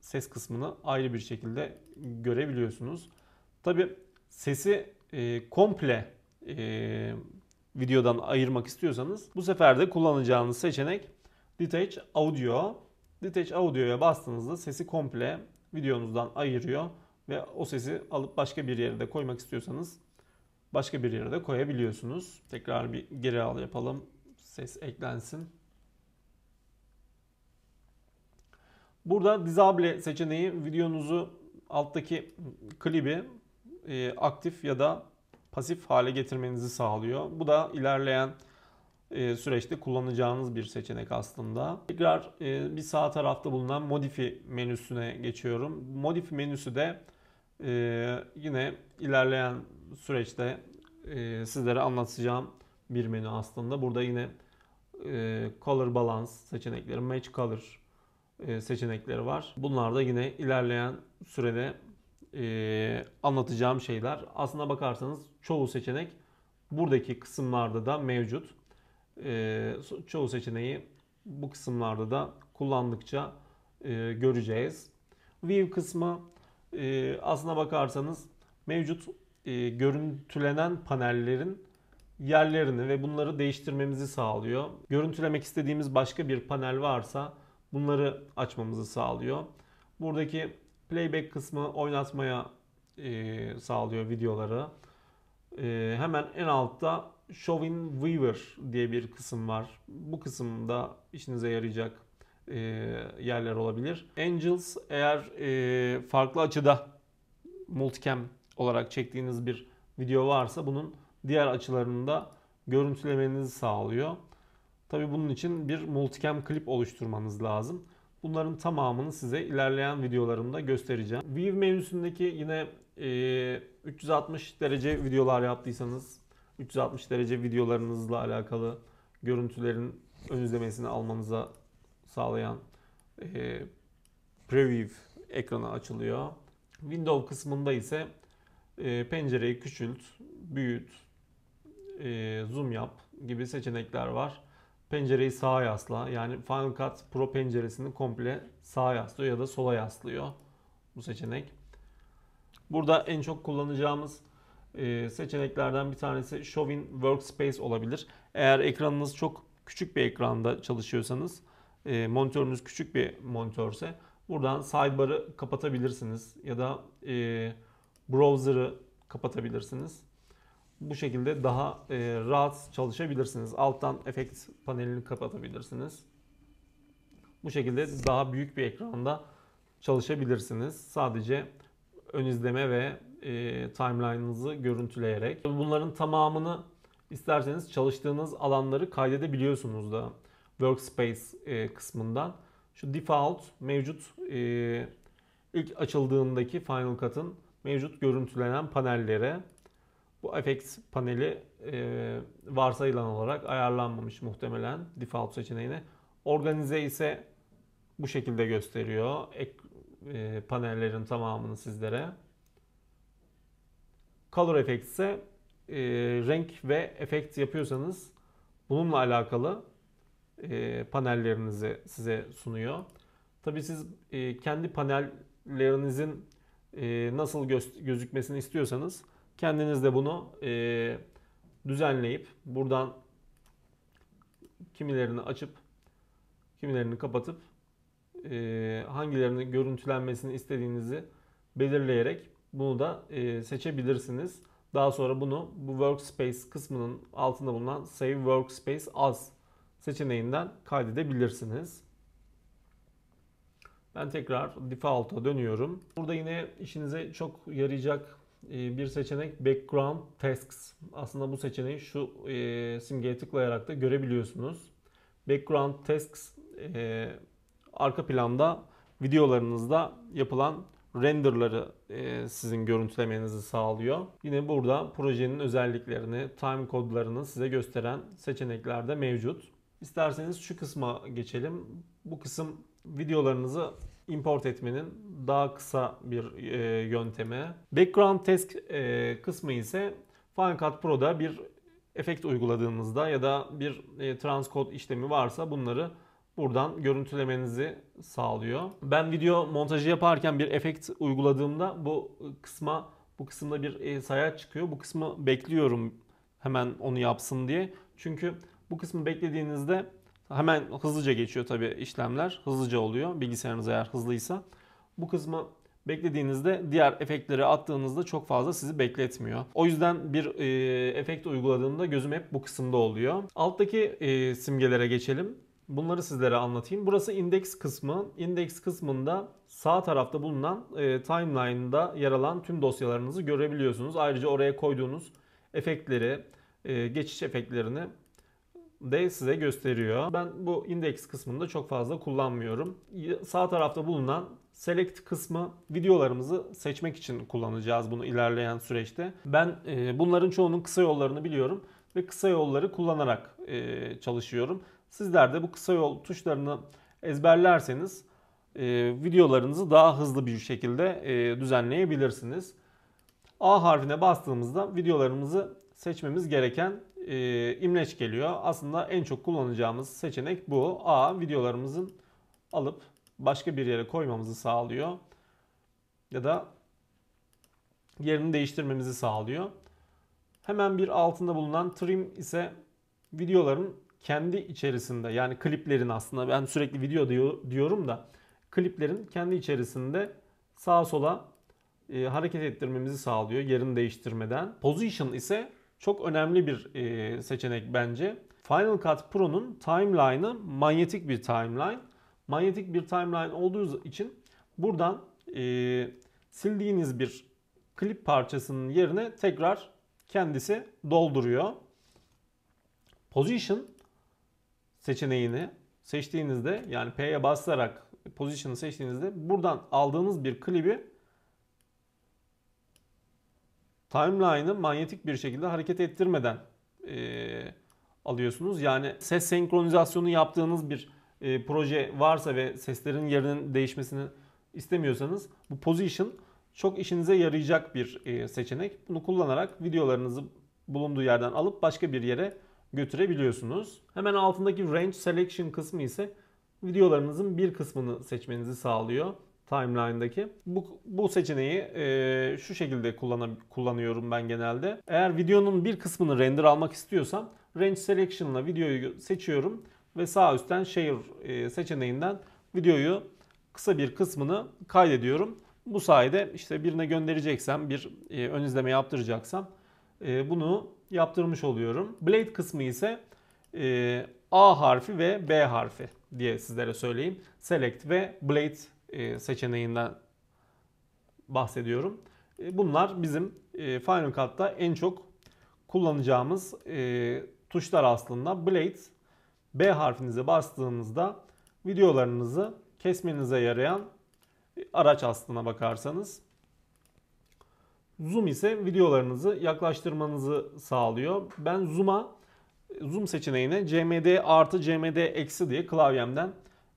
ses kısmını ayrı bir şekilde görebiliyorsunuz. Tabi sesi e, komple e, videodan ayırmak istiyorsanız bu sefer de kullanacağınız seçenek Detach Audio. Detach Audio'ya bastığınızda sesi komple videonuzdan ayırıyor ve o sesi alıp başka bir yere de koymak istiyorsanız başka bir yere de koyabiliyorsunuz. Tekrar bir geri al yapalım. Ses eklensin. Burada disable seçeneği videonuzu alttaki klibi e, aktif ya da pasif hale getirmenizi sağlıyor. Bu da ilerleyen e, süreçte kullanacağınız bir seçenek aslında. Tekrar e, bir sağ tarafta bulunan Modify menüsüne geçiyorum. Modify menüsü de ee, yine ilerleyen süreçte e, sizlere anlatacağım bir menü aslında. Burada yine e, color balance seçenekleri, match color e, seçenekleri var. Bunlar da yine ilerleyen sürede e, anlatacağım şeyler. Aslına bakarsanız çoğu seçenek buradaki kısımlarda da mevcut. E, çoğu seçeneği bu kısımlarda da kullandıkça e, göreceğiz. View kısmı e, aslına bakarsanız mevcut e, görüntülenen panellerin yerlerini ve bunları değiştirmemizi sağlıyor. Görüntülemek istediğimiz başka bir panel varsa bunları açmamızı sağlıyor. Buradaki playback kısmı oynatmaya e, sağlıyor videoları. E, hemen en altta Show in Weaver diye bir kısım var. Bu kısımda işinize yarayacak e, yerler olabilir. Angels eğer e, farklı açıda multicam olarak çektiğiniz bir video varsa bunun diğer açılarını da görüntülemenizi sağlıyor. Tabi bunun için bir multicam klip oluşturmanız lazım. Bunların tamamını size ilerleyen videolarımda göstereceğim. View menüsündeki yine 360 e, derece videolar yaptıysanız 360 derece videolarınızla alakalı görüntülerin ön izlemesini almanıza sağlayan e, preview ekranı açılıyor. Window kısmında ise e, pencereyi küçült, büyüt, e, zoom yap gibi seçenekler var. Pencereyi sağa yasla. Yani Final Cut Pro penceresini komple sağa yaslıyor ya da sola yaslıyor bu seçenek. Burada en çok kullanacağımız e, seçeneklerden bir tanesi Show in Workspace olabilir. Eğer ekranınız çok küçük bir ekranda çalışıyorsanız e, monitörünüz küçük bir monitörse buradan sidebar'ı kapatabilirsiniz ya da e, browser'ı kapatabilirsiniz. Bu şekilde daha e, rahat çalışabilirsiniz. Alttan efekt panelini kapatabilirsiniz. Bu şekilde daha büyük bir ekranda çalışabilirsiniz. Sadece ön izleme ve e, timeline'ınızı görüntüleyerek. Bunların tamamını isterseniz çalıştığınız alanları kaydedebiliyorsunuz da workspace e, kısmından şu default mevcut e, ilk açıldığındaki Final Cut'ın mevcut görüntülenen panellere bu FX paneli e, varsayılan olarak ayarlanmamış muhtemelen default seçeneğine. Organize ise bu şekilde gösteriyor Ek, e, panellerin tamamını sizlere. Color Effects ise e, renk ve efekt yapıyorsanız bununla alakalı e, panellerinizi size sunuyor. Tabii siz e, kendi panellerinizin e, nasıl göz, gözükmesini istiyorsanız kendiniz de bunu e, düzenleyip buradan kimilerini açıp kimilerini kapatıp e, hangilerini görüntülenmesini istediğinizi belirleyerek bunu da e, seçebilirsiniz. Daha sonra bunu bu workspace kısmının altında bulunan Save Workspace As seçeneğinden kaydedebilirsiniz. Ben tekrar default'a dönüyorum. Burada yine işinize çok yarayacak e, bir seçenek background tasks. Aslında bu seçeneği şu e, simgeye tıklayarak da görebiliyorsunuz. Background tasks e, arka planda videolarınızda yapılan renderları sizin görüntülemenizi sağlıyor. Yine burada projenin özelliklerini, time kodlarını size gösteren seçenekler de mevcut. İsterseniz şu kısma geçelim. Bu kısım videolarınızı import etmenin daha kısa bir e, yöntemi. Background Task e, kısmı ise Final Cut Pro'da bir efekt uyguladığınızda ya da bir e, transcode işlemi varsa bunları buradan görüntülemenizi sağlıyor. Ben video montajı yaparken bir efekt uyguladığımda bu kısma bu kısımda bir e, sayaç çıkıyor. Bu kısmı bekliyorum hemen onu yapsın diye. Çünkü bu kısmı beklediğinizde hemen hızlıca geçiyor tabi işlemler. Hızlıca oluyor bilgisayarınız eğer hızlıysa. Bu kısmı beklediğinizde diğer efektleri attığınızda çok fazla sizi bekletmiyor. O yüzden bir e, efekt uyguladığımda gözüm hep bu kısımda oluyor. Alttaki e, simgelere geçelim. Bunları sizlere anlatayım. Burası indeks kısmı. İndeks kısmında sağ tarafta bulunan e, timeline'da yer alan tüm dosyalarınızı görebiliyorsunuz. Ayrıca oraya koyduğunuz efektleri, e, geçiş efektlerini de size gösteriyor. Ben bu indeks kısmını da çok fazla kullanmıyorum. Sağ tarafta bulunan Select kısmı videolarımızı seçmek için kullanacağız bunu ilerleyen süreçte. Ben e, bunların çoğunun kısa yollarını biliyorum ve kısa yolları kullanarak e, çalışıyorum. Sizler de bu kısa yol tuşlarını ezberlerseniz e, videolarınızı daha hızlı bir şekilde e, düzenleyebilirsiniz. A harfine bastığımızda videolarımızı seçmemiz gereken e, imleç geliyor. Aslında en çok kullanacağımız seçenek bu. A videolarımızın alıp başka bir yere koymamızı sağlıyor. Ya da yerini değiştirmemizi sağlıyor. Hemen bir altında bulunan trim ise videoların kendi içerisinde yani kliplerin aslında ben sürekli video diyor, diyorum da kliplerin kendi içerisinde sağa sola e, hareket ettirmemizi sağlıyor yerini değiştirmeden. Position ise çok önemli bir e, seçenek bence. Final Cut Pro'nun timeline'ı manyetik bir timeline. Manyetik bir timeline olduğu için buradan e, sildiğiniz bir klip parçasının yerine tekrar kendisi dolduruyor. Position seçeneğini seçtiğinizde yani P'ye basarak position'ı seçtiğinizde buradan aldığınız bir klibi timeline'ı manyetik bir şekilde hareket ettirmeden e, alıyorsunuz. Yani ses senkronizasyonu yaptığınız bir e, proje varsa ve seslerin yerinin değişmesini istemiyorsanız bu position çok işinize yarayacak bir e, seçenek. Bunu kullanarak videolarınızı bulunduğu yerden alıp başka bir yere götürebiliyorsunuz. Hemen altındaki range selection kısmı ise videolarınızın bir kısmını seçmenizi sağlıyor timeline'daki. Bu, bu seçeneği e, şu şekilde kullan kullanıyorum ben genelde. Eğer videonun bir kısmını render almak istiyorsam Range Selection'la videoyu seçiyorum ve sağ üstten Share e, seçeneğinden videoyu kısa bir kısmını kaydediyorum. Bu sayede işte birine göndereceksem, bir e, ön izleme yaptıracaksam e, bunu yaptırmış oluyorum. Blade kısmı ise e, A harfi ve B harfi diye sizlere söyleyeyim. Select ve Blade e, seçeneğinden bahsediyorum. E, bunlar bizim e, Final Cut'ta en çok kullanacağımız tuşlar aslında. Blade B harfinize bastığınızda videolarınızı kesmenize yarayan araç aslına bakarsanız. Zoom ise videolarınızı yaklaştırmanızı sağlıyor. Ben zoom'a zoom seçeneğine CMD artı CMD eksi diye klavyemden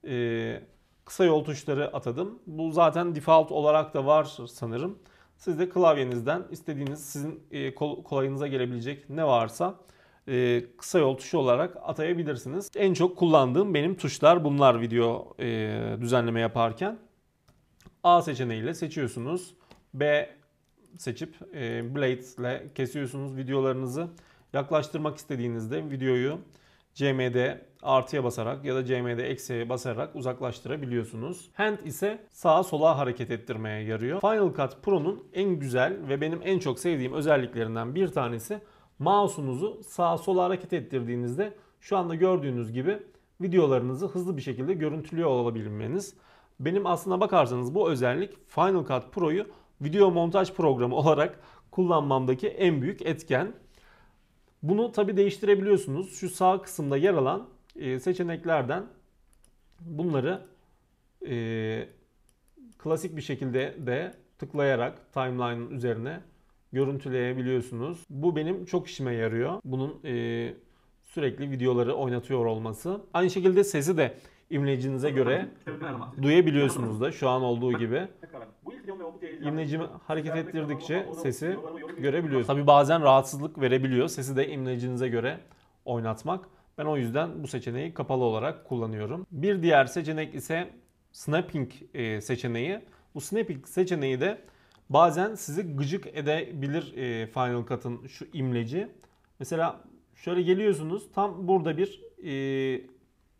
e, kısa yol tuşları atadım. Bu zaten default olarak da var sanırım. Siz de klavyenizden istediğiniz sizin e, kolayınıza gelebilecek ne varsa e, kısa yol tuşu olarak atayabilirsiniz. En çok kullandığım benim tuşlar bunlar video e, düzenleme yaparken. A seçeneğiyle seçiyorsunuz. B seçip Blade ile kesiyorsunuz videolarınızı. Yaklaştırmak istediğinizde videoyu CMD artıya basarak ya da CM'de eksiye basarak uzaklaştırabiliyorsunuz. Hand ise sağa sola hareket ettirmeye yarıyor. Final Cut Pro'nun en güzel ve benim en çok sevdiğim özelliklerinden bir tanesi mouse'unuzu sağa sola hareket ettirdiğinizde şu anda gördüğünüz gibi videolarınızı hızlı bir şekilde görüntülüyor olabilmeniz. Benim aslına bakarsanız bu özellik Final Cut Pro'yu video montaj programı (laughs) olarak kullanmamdaki en büyük etken. Bunu tabi değiştirebiliyorsunuz. Şu sağ kısımda yer alan ee, seçeneklerden bunları e, klasik bir şekilde de tıklayarak timeline üzerine görüntüleyebiliyorsunuz. Bu benim çok işime yarıyor. Bunun e, sürekli videoları oynatıyor olması. Aynı şekilde sesi de imlecinize göre duyabiliyorsunuz da şu an olduğu gibi. İmlecimi hareket ettirdikçe sesi görebiliyorsunuz. Tabi bazen rahatsızlık verebiliyor. Sesi de imlecinize göre oynatmak. Ben o yüzden bu seçeneği kapalı olarak kullanıyorum. Bir diğer seçenek ise snapping e, seçeneği. Bu snapping seçeneği de bazen sizi gıcık edebilir e, Final Cut'ın şu imleci. Mesela şöyle geliyorsunuz tam burada bir e,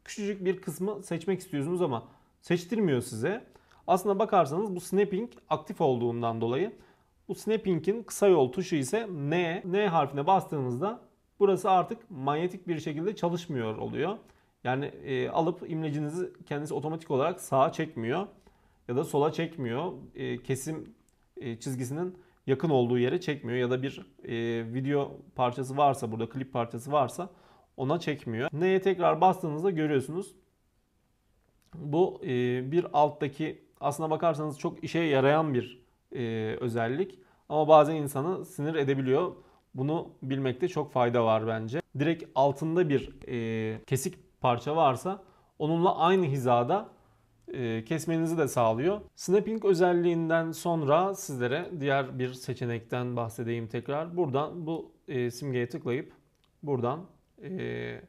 küçücük bir kısmı seçmek istiyorsunuz ama seçtirmiyor size. Aslında bakarsanız bu snapping aktif olduğundan dolayı bu snapping'in kısa yol tuşu ise N. N harfine bastığınızda Burası artık manyetik bir şekilde çalışmıyor oluyor. Yani e, alıp imlecinizi kendisi otomatik olarak sağa çekmiyor ya da sola çekmiyor. E, kesim e, çizgisinin yakın olduğu yere çekmiyor ya da bir e, video parçası varsa burada klip parçası varsa ona çekmiyor. Neye tekrar bastığınızda görüyorsunuz. Bu e, bir alttaki aslına bakarsanız çok işe yarayan bir e, özellik ama bazen insanı sinir edebiliyor. Bunu bilmekte çok fayda var bence. Direkt altında bir e, kesik parça varsa onunla aynı hizada e, kesmenizi de sağlıyor. Snapping özelliğinden sonra sizlere diğer bir seçenekten bahsedeyim tekrar. Buradan bu e, simgeye tıklayıp buradan e,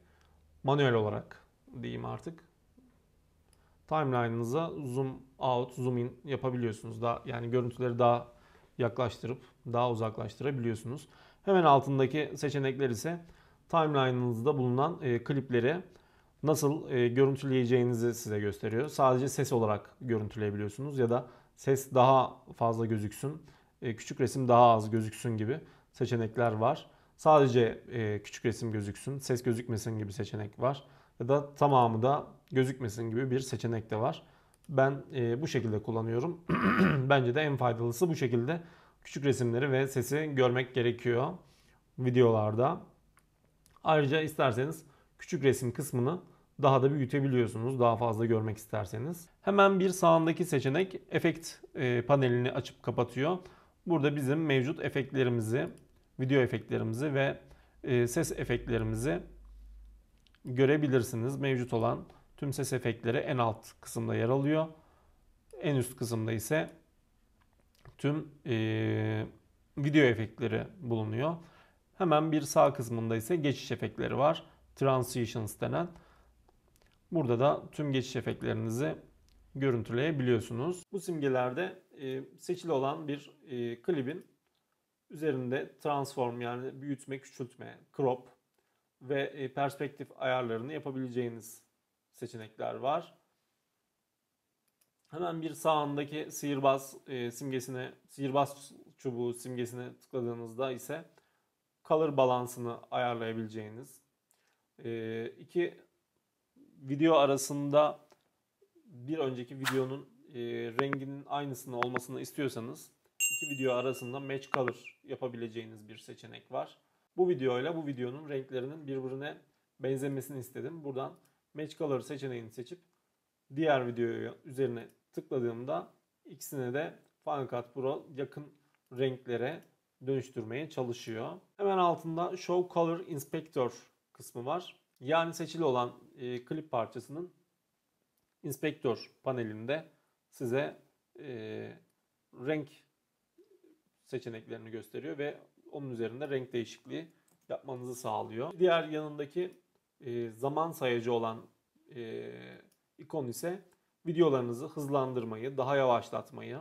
manuel olarak diyeyim artık timeline'ınıza zoom out, zoom in yapabiliyorsunuz. Daha, yani görüntüleri daha yaklaştırıp daha uzaklaştırabiliyorsunuz. Hemen altındaki seçenekler ise timeline'ınızda bulunan e, klipleri nasıl e, görüntüleyeceğinizi size gösteriyor. Sadece ses olarak görüntüleyebiliyorsunuz ya da ses daha fazla gözüksün, e, küçük resim daha az gözüksün gibi seçenekler var. Sadece e, küçük resim gözüksün, ses gözükmesin gibi seçenek var. Ya da tamamı da gözükmesin gibi bir seçenek de var. Ben e, bu şekilde kullanıyorum. (clears throat) Bence de en faydalısı bu şekilde küçük resimleri ve sesi görmek gerekiyor videolarda. Ayrıca isterseniz küçük resim kısmını daha da büyütebiliyorsunuz daha fazla görmek isterseniz. Hemen bir sağındaki seçenek efekt e, panelini açıp kapatıyor. Burada bizim mevcut efektlerimizi, video efektlerimizi ve e, ses efektlerimizi görebilirsiniz. Mevcut olan tüm ses efektleri en alt kısımda yer alıyor. En üst kısımda ise tüm e, video efektleri bulunuyor. Hemen bir sağ kısmında ise geçiş efektleri var. Transitions denen. Burada da tüm geçiş efektlerinizi görüntüleyebiliyorsunuz. Bu simgelerde e, seçili olan bir e, klibin üzerinde transform yani büyütme, küçültme, crop ve e, perspektif ayarlarını yapabileceğiniz seçenekler var. Hemen bir sağındaki sihirbaz e, simgesine, sihirbaz çubuğu simgesine tıkladığınızda ise color balansını ayarlayabileceğiniz. E, iki video arasında bir önceki videonun e, renginin aynısını olmasını istiyorsanız iki video arasında match color yapabileceğiniz bir seçenek var. Bu videoyla bu videonun renklerinin birbirine benzemesini istedim. Buradan match color seçeneğini seçip diğer videoyu üzerine tıkladığımda ikisine de Final Cut Pro yakın renklere dönüştürmeye çalışıyor. Hemen altında Show Color Inspector kısmı var. Yani seçili olan e, klip parçasının inspektör panelinde size e, renk seçeneklerini gösteriyor ve onun üzerinde renk değişikliği yapmanızı sağlıyor. Diğer yanındaki e, zaman sayacı olan e, ikon ise videolarınızı hızlandırmayı, daha yavaşlatmayı,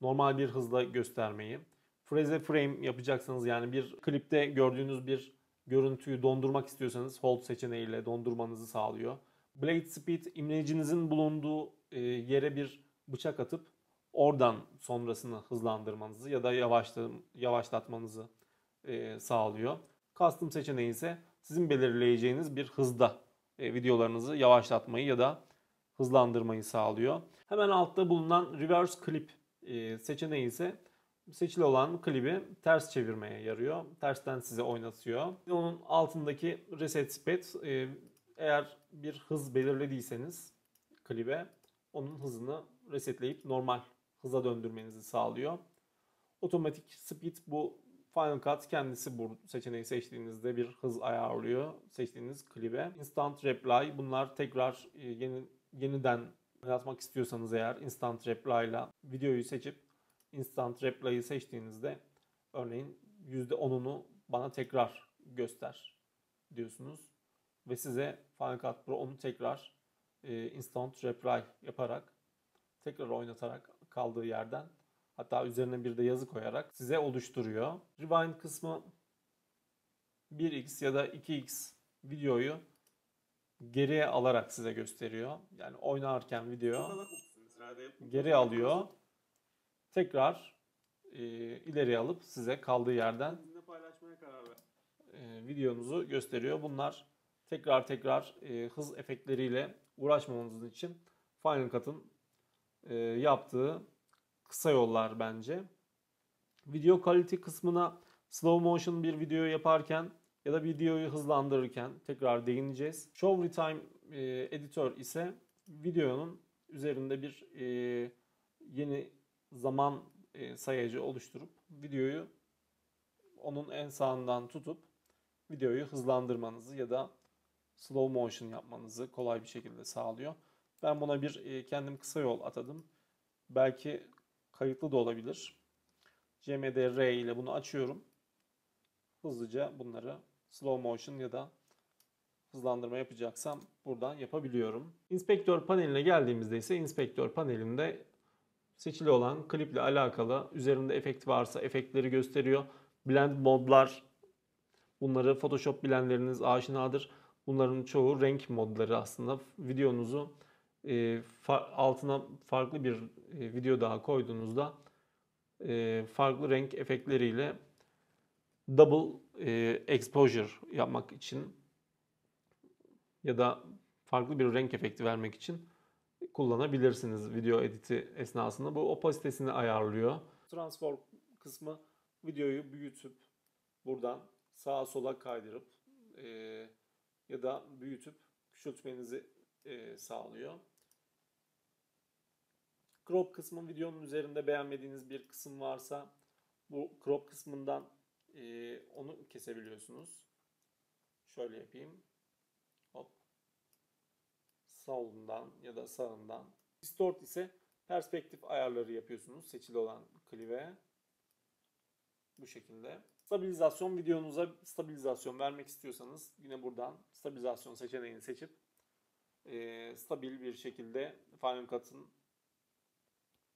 normal bir hızla göstermeyi, freeze frame yapacaksanız yani bir klipte gördüğünüz bir görüntüyü dondurmak istiyorsanız hold seçeneğiyle dondurmanızı sağlıyor. Blade Speed imlecinizin bulunduğu e, yere bir bıçak atıp oradan sonrasını hızlandırmanızı ya da yavaşlatmanızı e, sağlıyor. Custom seçeneği ise sizin belirleyeceğiniz bir hızda e, videolarınızı yavaşlatmayı ya da hızlandırmayı sağlıyor. Hemen altta bulunan reverse clip e, seçeneği ise seçili olan klibi ters çevirmeye yarıyor. Tersten size oynatıyor. Onun altındaki reset speed e, eğer bir hız belirlediyseniz klibe onun hızını resetleyip normal hıza döndürmenizi sağlıyor. Otomatik speed bu Final Cut kendisi bu seçeneği seçtiğinizde bir hız ayarlıyor seçtiğiniz klibe. Instant Reply bunlar tekrar e, yeni yeniden yazmak istiyorsanız eğer instant reply ile videoyu seçip instant reply'ı seçtiğinizde örneğin %10'unu bana tekrar göster diyorsunuz ve size Final Cut Pro onu tekrar e, instant reply yaparak tekrar oynatarak kaldığı yerden hatta üzerine bir de yazı koyarak size oluşturuyor. Rewind kısmı 1x ya da 2x videoyu geriye alarak size gösteriyor. Yani oynarken video geri alıyor. Tekrar e, ileriye alıp size kaldığı yerden e, videonuzu gösteriyor. Bunlar tekrar tekrar e, hız efektleriyle uğraşmamanız için Final Cut'ın e, yaptığı kısa yollar bence. Video kalite kısmına slow motion bir video yaparken ya da videoyu hızlandırırken tekrar değineceğiz. Show Retime e, Editor ise videonun üzerinde bir e, yeni zaman e, sayacı oluşturup videoyu onun en sağından tutup videoyu hızlandırmanızı ya da slow motion yapmanızı kolay bir şekilde sağlıyor. Ben buna bir e, kendim kısa yol atadım. Belki kayıtlı da olabilir. CMD ile bunu açıyorum. Hızlıca bunları slow motion ya da hızlandırma yapacaksam buradan yapabiliyorum. Inspektör paneline geldiğimizde ise inspektör panelinde seçili olan kliple alakalı üzerinde efekt varsa efektleri gösteriyor. Blend modlar bunları Photoshop bilenleriniz aşinadır. Bunların çoğu renk modları aslında videonuzu e, far, altına farklı bir e, video daha koyduğunuzda e, farklı renk efektleriyle double e, exposure yapmak için ya da farklı bir renk efekti vermek için kullanabilirsiniz video editi esnasında. Bu opasitesini ayarlıyor. Transform kısmı videoyu büyütüp buradan sağa sola kaydırıp e, ya da büyütüp küçültmenizi e, sağlıyor. Crop kısmı videonun üzerinde beğenmediğiniz bir kısım varsa bu crop kısmından e, onu kesebiliyorsunuz. Şöyle yapayım. Hop. Solundan ya da sağından. Distort ise perspektif ayarları yapıyorsunuz seçili olan klive. Bu şekilde. Stabilizasyon videonuza stabilizasyon vermek istiyorsanız yine buradan stabilizasyon seçeneğini seçip e, stabil bir şekilde Final Cut'ın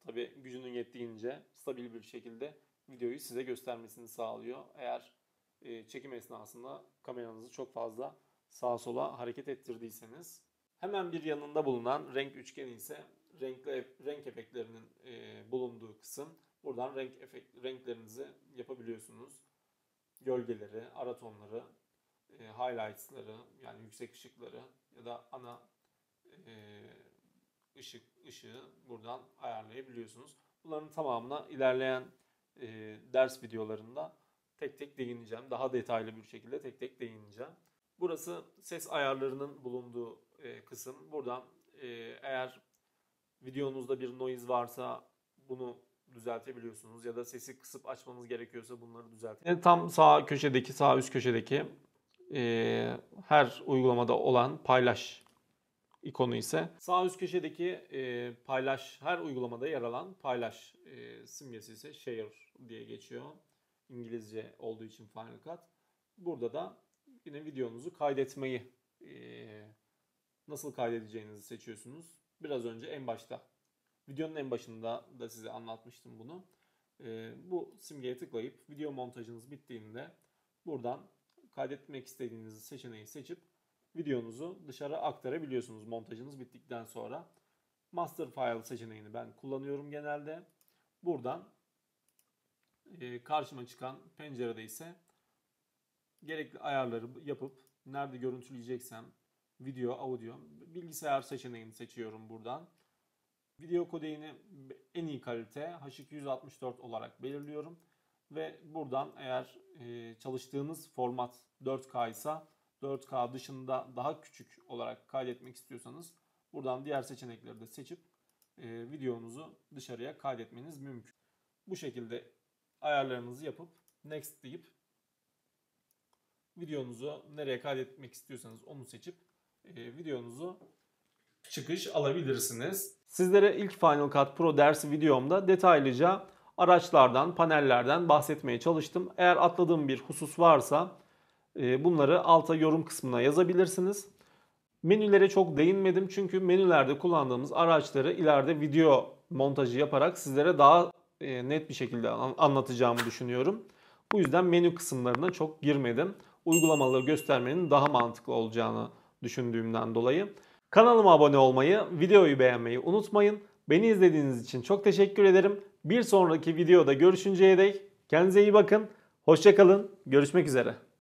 tabi gücünün yettiğince stabil bir şekilde videoyu size göstermesini sağlıyor. Eğer e, çekim esnasında kameranızı çok fazla sağa sola hareket ettirdiyseniz. Hemen bir yanında bulunan renk üçgeni ise renkli, e, renk efektlerinin e, bulunduğu kısım. Buradan renk efekt, renklerinizi yapabiliyorsunuz. Gölgeleri, ara tonları, e, highlightsları yani yüksek ışıkları ya da ana e, ışık ışığı buradan ayarlayabiliyorsunuz. Bunların tamamına ilerleyen e, ders videolarında tek tek değineceğim. Daha detaylı bir şekilde tek tek değineceğim. Burası ses ayarlarının bulunduğu e, kısım. Buradan e, eğer videonuzda bir noise varsa bunu düzeltebiliyorsunuz ya da sesi kısıp açmanız gerekiyorsa bunları düzeltin. E, tam sağ köşedeki, sağ üst köşedeki e, her uygulamada olan paylaş ikonu ise sağ üst köşedeki e, paylaş her uygulamada yer alan paylaş e, simgesi ise share diye geçiyor. İngilizce olduğu için Final Cut. Burada da yine videonuzu kaydetmeyi e, nasıl kaydedeceğinizi seçiyorsunuz. Biraz önce en başta videonun en başında da size anlatmıştım bunu. E, bu simgeye tıklayıp video montajınız bittiğinde buradan kaydetmek istediğiniz seçeneği seçip videonuzu dışarı aktarabiliyorsunuz montajınız bittikten sonra. Master File seçeneğini ben kullanıyorum genelde. Buradan e, karşıma çıkan pencerede ise gerekli ayarları yapıp nerede görüntüleyeceksem video, audio, bilgisayar seçeneğini seçiyorum buradan. Video kodeyini en iyi kalite H264 olarak belirliyorum. Ve buradan eğer e, çalıştığınız format 4K ise 4K dışında daha küçük olarak kaydetmek istiyorsanız buradan diğer seçenekleri de seçip e, videonuzu dışarıya kaydetmeniz mümkün. Bu şekilde ayarlarınızı yapıp next deyip videonuzu nereye kaydetmek istiyorsanız onu seçip e, videonuzu çıkış alabilirsiniz. Sizlere ilk Final Cut Pro dersi videomda detaylıca araçlardan, panellerden bahsetmeye çalıştım. Eğer atladığım bir husus varsa ee, bunları alta yorum kısmına yazabilirsiniz. Menülere çok değinmedim çünkü menülerde kullandığımız araçları ileride video montajı yaparak sizlere daha e, net bir şekilde anlatacağımı düşünüyorum. Bu yüzden menü kısımlarına çok girmedim. Uygulamaları göstermenin daha mantıklı olacağını düşündüğümden dolayı. Kanalıma abone olmayı, videoyu beğenmeyi unutmayın. Beni izlediğiniz için çok teşekkür ederim. Bir sonraki videoda görüşünceye dek kendinize iyi bakın. Hoşçakalın. Görüşmek üzere.